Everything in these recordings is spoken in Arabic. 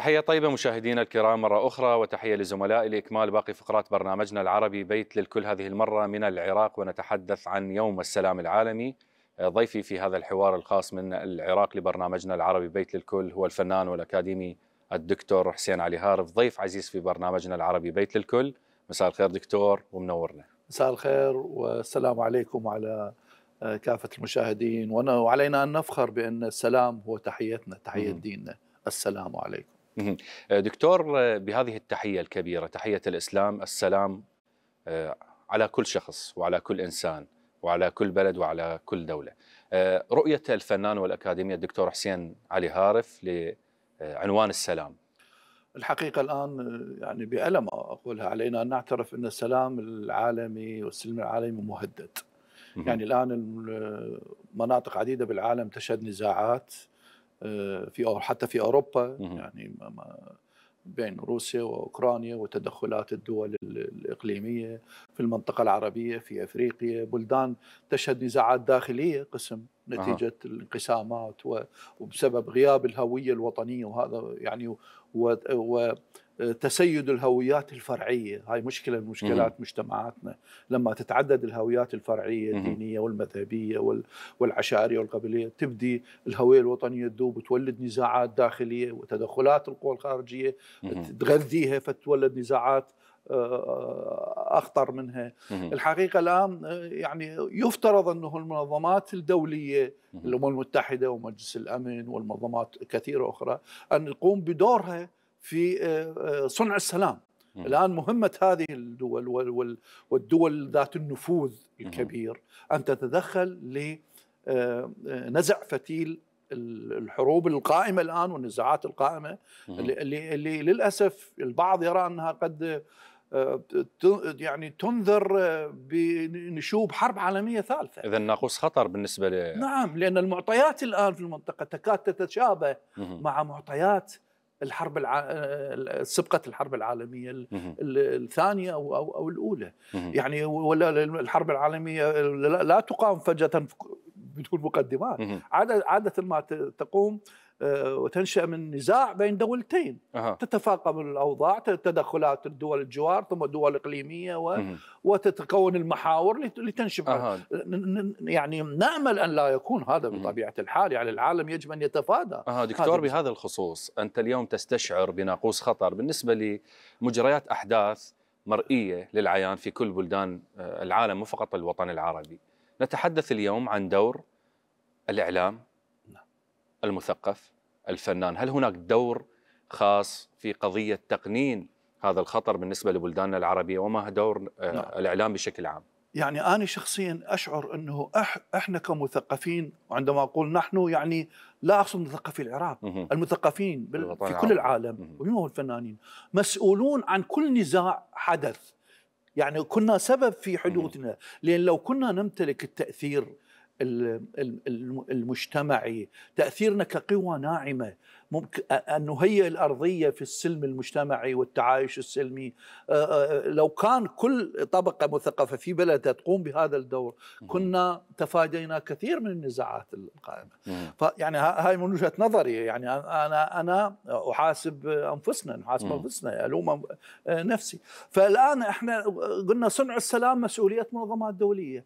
تحية طيبة مشاهدينا الكرام مرة أخرى وتحية لزملائي لإكمال باقي فقرات برنامجنا العربي بيت للكل هذه المرة من العراق ونتحدث عن يوم السلام العالمي آه، ضيفي في هذا الحوار الخاص من العراق لبرنامجنا العربي بيت للكل هو الفنان والأكاديمي الدكتور حسين علي هارف ضيف عزيز في برنامجنا العربي بيت للكل مساء الخير دكتور ومنورنا مساء الخير والسلام عليكم على آه، كافة المشاهدين وعلينا أن نفخر بأن السلام هو تحيتنا تحية ديننا السلام عليكم آه، دكتور آه، بهذه التحية الكبيرة تحية الإسلام السلام آه، على كل شخص وعلى كل إنسان وعلى كل بلد وعلى كل دولة رؤية الفنان والأكاديمية الدكتور حسين علي هارف لعنوان السلام الحقيقة الآن يعني بألم أقولها علينا أن نعترف أن السلام العالمي والسلم العالمي مهدد يعني الآن مناطق عديدة بالعالم تشهد نزاعات آه، في حتى في اوروبا يعني بين روسيا واوكرانيا وتدخلات الدول الاقليميه في المنطقه العربيه في افريقيا بلدان تشهد نزاعات داخليه قسم نتيجه أه. الانقسامات وبسبب غياب الهويه الوطنيه وهذا يعني و تسيد الهويات الفرعيه، هاي مشكله من مشكلات مجتمعاتنا، لما تتعدد الهويات الفرعيه الدينيه والمذهبيه والعشائريه والقبليه، تبدي الهويه الوطنيه تذوب وتولد نزاعات داخليه وتدخلات القوى الخارجيه تغذيها فتولد نزاعات آه، اخطر منها الحقيقه الان آه، يعني يفترض انه المنظمات الدوليه الامم المتحده ومجلس الامن والمنظمات كثيره اخرى ان تقوم بدورها في آه، آه، صنع السلام مم. الان مهمه هذه الدول والدول ذات النفوذ الكبير مم. ان تتدخل لنزع آه، فتيل الحروب القائمه الان والنزاعات القائمه اللي, اللي للاسف البعض يرى انها قد يعني تنذر بنشوب حرب عالمية ثالثة إذا ناقوس خطر بالنسبة ل نعم لأن المعطيات الآن في المنطقة تكاد تتشابه مع معطيات الحرب الع... آه، سبقة الحرب العالميه الثانيه او او, أو الاولى يعني ولا الحرب العالميه لا تقام فجاه بدون مقدمات عادة عاده ما تقوم آه، وتنشا من نزاع بين دولتين أه. تتفاقم الاوضاع تدخلات الدول الجوار ثم الدول الاقليميه و... وتتكون المحاور لتنشب أه. يعني نامل ان لا يكون هذا بطبيعه الحال يعني العالم يجب ان يتفادى أه دكتور بهذا الخصوص انت اليوم تستشعر بناقوس خطر بالنسبه لمجريات احداث مرئيه للعيان في كل بلدان آه، العالم مو فقط الوطن العربي نتحدث اليوم عن دور الاعلام المثقف الفنان هل هناك دور خاص في قضيه تقنين هذا الخطر بالنسبه لبلداننا العربيه وما دور آه، نعم. الاعلام بشكل عام يعني انا شخصيا اشعر انه احنا كمثقفين وعندما اقول نحن يعني لا اقصد مثقفي العراق المثقفين في كل العالم وبما الفنانين مسؤولون عن كل نزاع حدث يعني كنا سبب في حدوثنا لأن لو كنا نمتلك التأثير المجتمعي تأثيرنا كقوى ناعمة ممكن أن هي الارضيه في السلم المجتمعي والتعايش السلمي لو كان كل طبقه مثقفه في بلدها تقوم بهذا الدور كنا تفادينا كثير من النزاعات القائمه فيعني هاي من وجهه نظري يعني انا انا احاسب انفسنا نحاسب انفسنا الوم نفسي فالان احنا قلنا صنع السلام مسؤوليه منظمات دوليه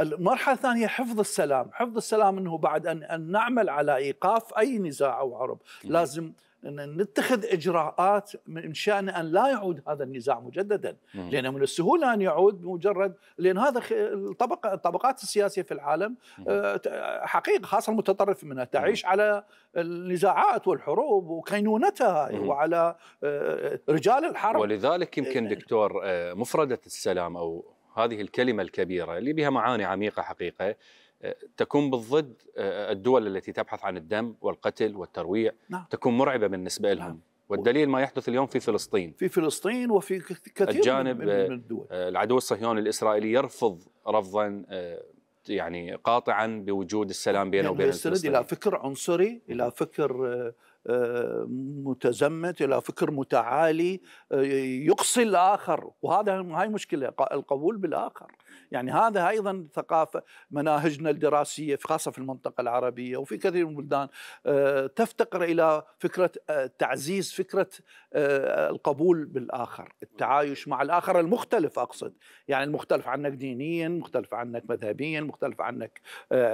المرحلة الثانية حفظ السلام حفظ السلام أنه بعد أن, أن نعمل على إيقاف أي نزاع أو حرب لازم ان نتخذ إجراءات من شأن أن لا يعود هذا النزاع مجددا لأنه من السهولة أن يعود مجرد لأن هذا الطبقه الطبقات السياسية في العالم آه، حقيقة خاصة المتطرفة منها تعيش على النزاعات والحروب وكينونتها وعلى آه، رجال الحرب ولذلك يمكن آه، دكتور مفردة السلام أو هذه الكلمة الكبيرة اللي بها معاني عميقة حقيقة آه، تكون بالضد آه، الدول التي تبحث عن الدم والقتل والترويع نعم. تكون مرعبة بالنسبة نعم. لهم نعم. والدليل ما يحدث اليوم في فلسطين في فلسطين وفي كثير الجانب من الدول آه، العدو الصهيوني الإسرائيلي يرفض رفضا يعني قاطعا بوجود السلام نعم. بينه يعني وبين الفلسطينيين يستند الى فكر عنصري الى فكر متزمت الى فكر متعالي آه، يقصي الاخر وهذا هاي مشكله القبول بالاخر يعني هذا ايضا ثقافه مناهجنا الدراسيه خاصه في المنطقه العربيه وفي كثير من البلدان آه، تفتقر الى فكره آه، تعزيز فكره القبول بالاخر التعايش مع الاخر المختلف اقصد يعني المختلف عنك دينيا مختلف عنك مذهبيا مختلف عنك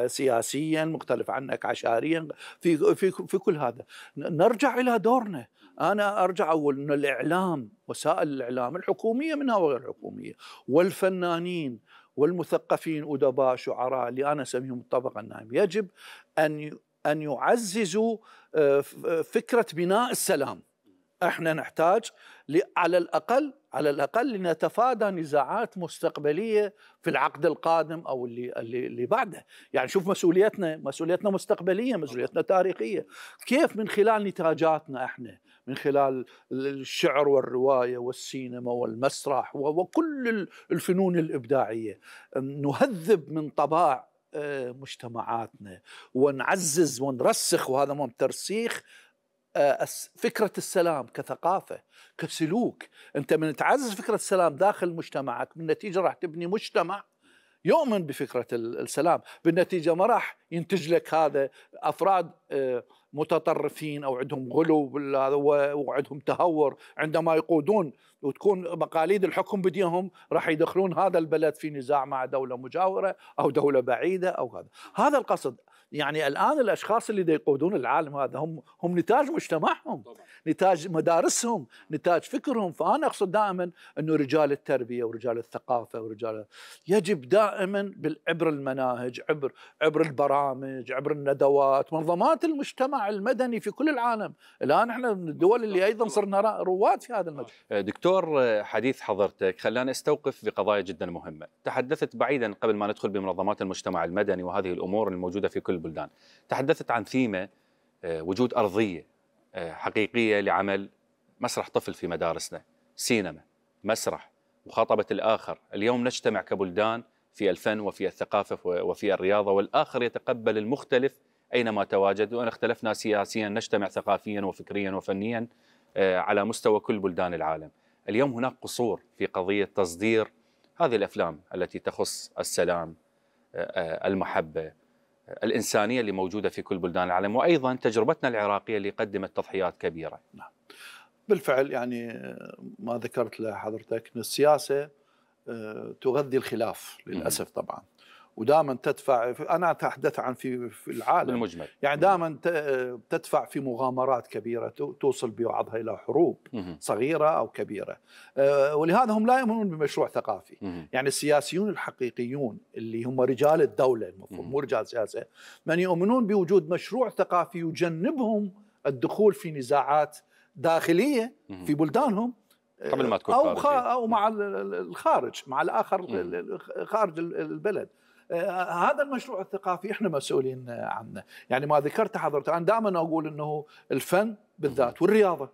سياسيا مختلف عنك عشائريا في في في كل هذا نرجع الى دورنا انا ارجع اقول ان الاعلام وسائل الاعلام الحكوميه منها وغير الحكوميه والفنانين والمثقفين ادباء شعراء اللي انا اسميهم الطبقه النائمه يجب ان ان يعززوا آه، فكره بناء السلام احنا نحتاج على الاقل على الاقل لنتفادى نزاعات مستقبليه في العقد القادم او اللي اللي, اللي بعده، يعني شوف مسؤوليتنا مسؤوليتنا مستقبليه، مسؤوليتنا تاريخيه، كيف من خلال نتاجاتنا احنا، من خلال الشعر والروايه والسينما والمسرح وكل الفنون الابداعيه نهذب من طباع آه، مجتمعاتنا ونعزز ونرسخ وهذا مهم ترسيخ آه، فكرة السلام كثقافة كسلوك أنت من تعزز فكرة السلام داخل مجتمعك بالنتيجة راح تبني مجتمع يؤمن بفكرة السلام بالنتيجة ما راح ينتج لك هذا أفراد آه، متطرفين أو عندهم غلو وعندهم تهور عندما يقودون وتكون مقاليد الحكم بديهم راح يدخلون هذا البلد في نزاع مع دولة مجاورة أو دولة بعيدة أو هذا هذا القصد يعني الان الاشخاص اللي يقودون العالم هذا هم هم نتاج مجتمعهم طبعا. نتاج مدارسهم نتاج فكرهم فانا اقصد دائما انه رجال التربيه ورجال الثقافه ورجال يجب دائما عبر المناهج عبر عبر البرامج عبر الندوات منظمات المجتمع المدني في كل العالم الان احنا من الدول اللي ايضا صرنا رواد في هذا المجال آه، دكتور آه، حديث حضرتك خلانا استوقف بقضايا جدا مهمه تحدثت بعيدا قبل ما ندخل بمنظمات المجتمع المدني وهذه الامور الموجوده في كل البلدان تحدثت عن ثيمة آه، وجود أرضية آه، حقيقية لعمل مسرح طفل في مدارسنا سينما مسرح مخاطبة الآخر اليوم نجتمع كبلدان في الفن وفي الثقافة وفي الرياضة والآخر يتقبل المختلف أينما تواجد وإن اختلفنا سياسيا نجتمع ثقافيا وفكريا وفنيا آه، على مستوى كل بلدان العالم اليوم هناك قصور في قضية تصدير هذه الأفلام التي تخص السلام المحبة الإنسانية اللي موجودة في كل بلدان العالم وأيضا تجربتنا العراقية اللي قدمت تضحيات كبيرة نعم. بالفعل يعني ما ذكرت لحضرتك أن السياسة آه، تغذي الخلاف للأسف طبعا ودائما تدفع انا اتحدث عن في, في العالم بالمجمل يعني دائما تدفع في مغامرات كبيره توصل ببعضها الى حروب صغيره او كبيره آه، ولهذا هم لا يؤمنون بمشروع ثقافي يعني السياسيون الحقيقيون اللي هم رجال الدوله المفروض مو رجال سياسه من يؤمنون بوجود مشروع ثقافي يجنبهم الدخول في نزاعات داخليه في بلدانهم آه، قبل ما تكون او خارج او مع الخارج مع الاخر خارج البلد آه، هذا المشروع الثقافي احنا مسؤولين عنه يعني ما ذكرت حضرتك انا دائما اقول انه الفن بالذات والرياضه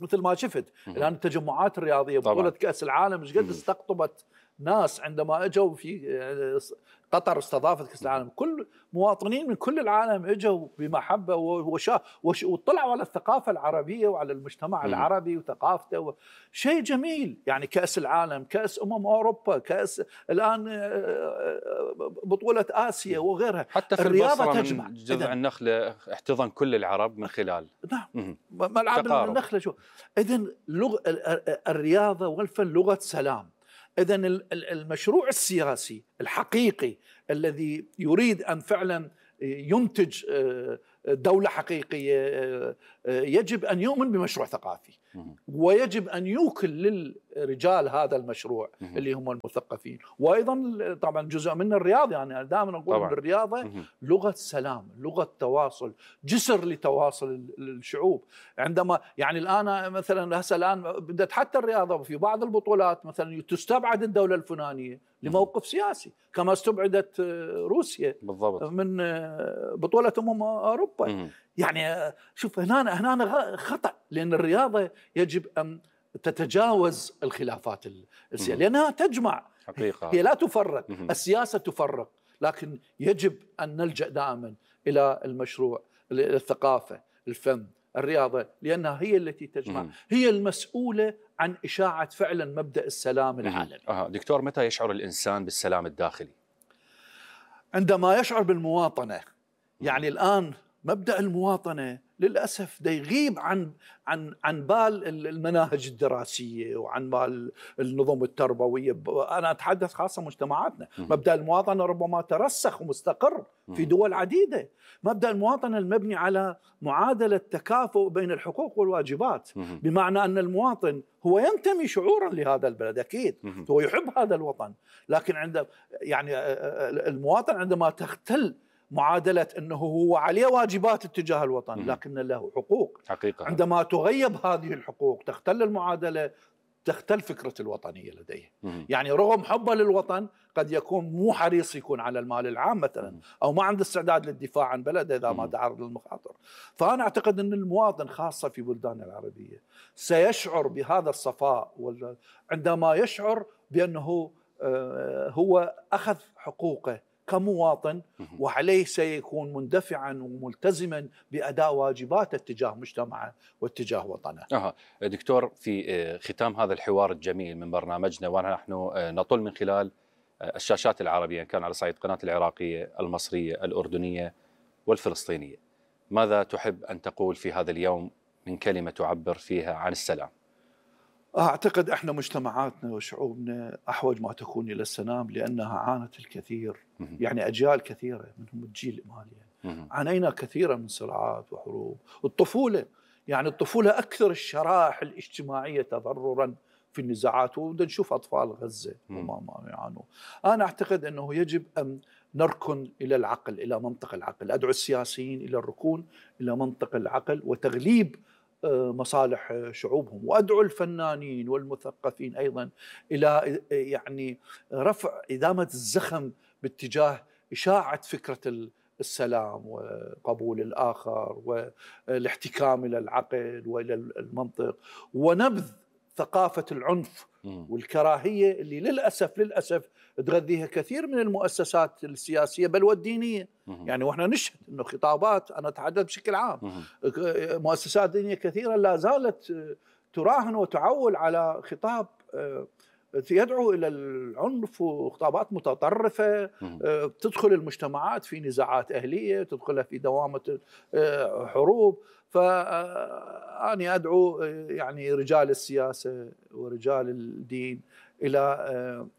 مثل ما شفت الان التجمعات الرياضيه بطوله كاس العالم ايش قد استقطبت ناس عندما اجوا في آه، قطر استضافت كاس العالم كل مواطنين من كل العالم اجوا بمحبه وطلعوا على الثقافه العربيه وعلى المجتمع العربي وثقافته شيء جميل يعني كاس العالم كاس امم اوروبا كاس الان آه، آه، بطوله اسيا وغيرها حتى في الرياضه تجمع جذع النخله احتضن كل العرب من خلال نعم ملعب النخله شو اذا لغ... الرياضه والفن لغه سلام اذا المشروع السياسي الحقيقي الذي يريد ان فعلا ينتج آه، دولة حقيقية آه، آه، يجب أن يؤمن بمشروع ثقافي ويجب أن يوكل رجال هذا المشروع مه. اللي هم المثقفين وايضا طبعا جزء من الرياضه يعني انا دائما اقول طبعا. بالرياضه مه. لغه سلام لغه تواصل جسر لتواصل الشعوب عندما يعني الان مثلا هسه الان بدات حتى الرياضه في بعض البطولات مثلا تستبعد الدوله الفلانيه لموقف سياسي كما استبعدت آه، روسيا بالضبط. من آه، بطولة أمم أوروبا مم. يعني آه، شوف هنا هنا خطأ لأن الرياضة يجب أن تتجاوز الخلافات السياسيه لانها تجمع حقيقه هي لا تفرق السياسه تفرق لكن يجب ان نلجا دائما الى المشروع الثقافه الفن الرياضه لانها هي التي تجمع هي المسؤوله عن اشاعه فعلا مبدا السلام العالمي آه. دكتور متى يشعر الانسان بالسلام الداخلي عندما يشعر بالمواطنه يعني الان مبدا المواطنه للاسف دا يغيب عن عن عن بال المناهج الدراسيه وعن بال النظم التربويه انا اتحدث خاصه مجتمعاتنا مبدا المواطنه ربما ترسخ ومستقر في دول عديده مبدا المواطنه المبني على معادله تكافؤ بين الحقوق والواجبات بمعنى ان المواطن هو ينتمي شعورا لهذا البلد اكيد هو يحب هذا الوطن لكن عند يعني آه، آه، آه، المواطن عندما تختل معادله انه هو عليه واجبات اتجاه الوطن لكن له حقوق حقيقه عندما تغيب هذه الحقوق تختل المعادله تختل فكرة الوطنية لديه مم. يعني رغم حبه للوطن قد يكون مو حريص يكون على المال العام مثلا أو ما عنده استعداد للدفاع عن بلده إذا ما تعرض للمخاطر فأنا أعتقد أن المواطن خاصة في بلدان العربية سيشعر بهذا الصفاء عندما يشعر بأنه آه، هو أخذ حقوقه كمواطن وعليه سيكون مندفعا وملتزما باداء واجباته تجاه مجتمعه واتجاه وطنه. أه. دكتور في آه، ختام هذا الحوار الجميل من برنامجنا ونحن آه، نطل من خلال آه، الشاشات العربيه كان على صعيد قناه العراقيه، المصريه، الاردنيه والفلسطينيه. ماذا تحب ان تقول في هذا اليوم من كلمه تعبر فيها عن السلام؟ أعتقد إحنا مجتمعاتنا وشعوبنا أحوج ما تكون إلى السلام لأنها عانت الكثير يعني أجيال كثيرة منهم الجيل مالي عانينا كثيرا من صراعات وحروب الطفولة يعني الطفولة أكثر الشرائح الاجتماعية تضررا في النزاعات وبدنا نشوف أطفال غزة وما ما يعانون أنا أعتقد أنه يجب أن نركن إلى العقل إلى منطق العقل أدعو السياسيين إلى الركون إلى منطق العقل وتغليب آه، مصالح آه، شعوبهم وادعو الفنانين والمثقفين ايضا الى آه، يعني رفع ادامه الزخم باتجاه اشاعه فكره السلام وقبول الاخر والاحتكام الى العقل والى المنطق ونبذ ثقافه العنف والكراهيه اللي للاسف للاسف تغذيها كثير من المؤسسات السياسيه بل والدينيه يعني واحنا نشهد انه خطابات انا اتحدث بشكل عام مؤسسات دينيه كثيره لا زالت تراهن وتعول على خطاب آه، يدعو الى العنف وخطابات متطرفه آه، تدخل المجتمعات في نزاعات اهليه تدخلها في دوامه آه، حروب فاني آه، ادعو يعني رجال السياسه ورجال الدين الى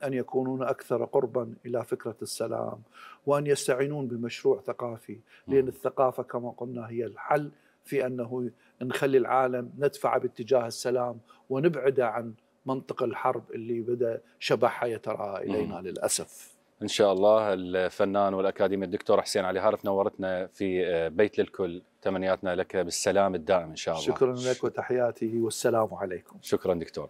ان يكونون اكثر قربا الى فكره السلام وان يستعينون بمشروع ثقافي لان الثقافه كما قلنا هي الحل في انه نخلي العالم ندفع باتجاه السلام ونبعده عن منطق الحرب اللي بدا شبحها يترعى الينا مم. للاسف ان شاء الله الفنان والاكاديمي الدكتور حسين علي هارف نورتنا في آه، بيت للكل تمنياتنا لك بالسلام الدائم ان شاء الله شكرا لك وتحياتي والسلام عليكم شكرا دكتور